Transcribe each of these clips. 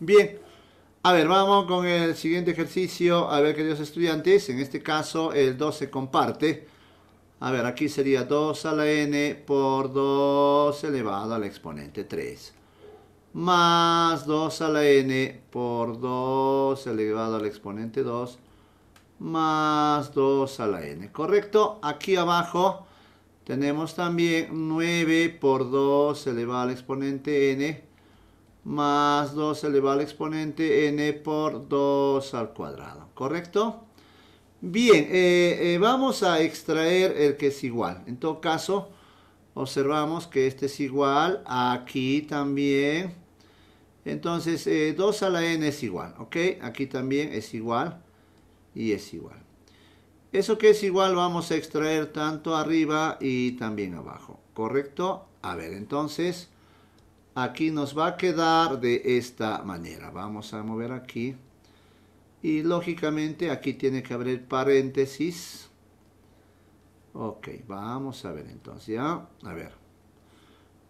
Bien, a ver, vamos con el siguiente ejercicio. A ver, queridos estudiantes, en este caso el 2 se comparte. A ver, aquí sería 2 a la n por 2 elevado al exponente 3. Más 2 a la n por 2 elevado al exponente 2. Más 2 a la n, ¿correcto? Aquí abajo tenemos también 9 por 2 elevado al exponente n más 2 elevado al exponente n por 2 al cuadrado, ¿correcto? Bien, eh, eh, vamos a extraer el que es igual. En todo caso, observamos que este es igual, aquí también. Entonces, 2 eh, a la n es igual, ¿ok? Aquí también es igual y es igual. Eso que es igual vamos a extraer tanto arriba y también abajo, ¿correcto? A ver, entonces aquí nos va a quedar de esta manera. Vamos a mover aquí. Y lógicamente aquí tiene que abrir paréntesis. Ok, vamos a ver entonces ya. A ver.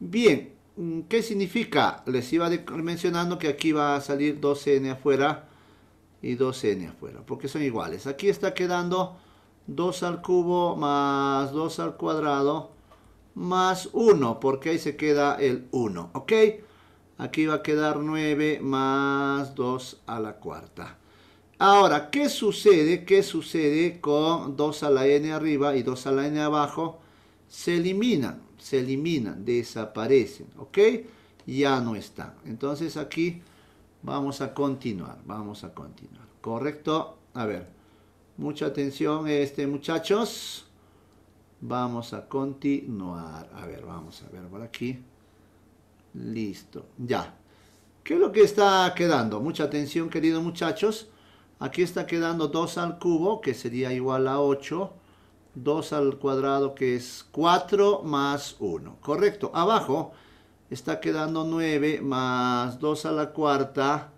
Bien, ¿qué significa? Les iba mencionando que aquí va a salir 2n afuera y 2n afuera, porque son iguales. Aquí está quedando 2 al cubo más 2 al cuadrado más 1, porque ahí se queda el 1, ¿ok? Aquí va a quedar 9 más 2 a la cuarta. Ahora, ¿qué sucede? ¿Qué sucede con 2 a la n arriba y 2 a la n abajo? Se eliminan, se eliminan, desaparecen, ¿ok? Ya no están. Entonces aquí vamos a continuar, vamos a continuar, ¿correcto? A ver, mucha atención este muchachos. Vamos a continuar. A ver, vamos a ver por aquí. Listo, ya. ¿Qué es lo que está quedando? Mucha atención, queridos muchachos. Aquí está quedando 2 al cubo, que sería igual a 8. 2 al cuadrado, que es 4 más 1. Correcto. Abajo está quedando 9 más 2 a la cuarta,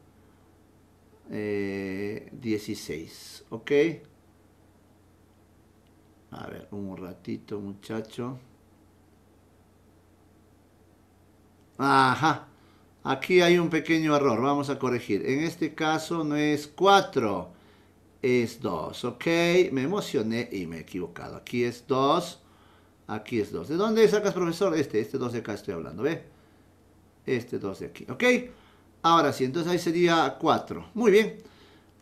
16. Eh, ¿Ok? A ver, un ratito, muchacho. Ajá. Aquí hay un pequeño error. Vamos a corregir. En este caso no es 4. Es 2. ¿Ok? Me emocioné y me he equivocado. Aquí es 2. Aquí es 2. ¿De dónde sacas, profesor? Este. Este 2 de acá estoy hablando. ¿Ve? Este 2 de aquí. ¿Ok? Ahora sí. Entonces ahí sería 4. Muy bien.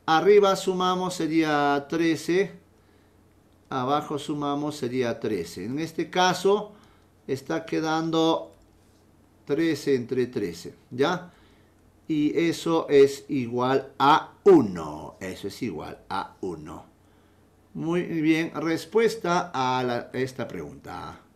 Arriba sumamos sería 13 abajo sumamos sería 13. En este caso está quedando 13 entre 13, ¿ya? Y eso es igual a 1. Eso es igual a 1. Muy bien, respuesta a esta pregunta.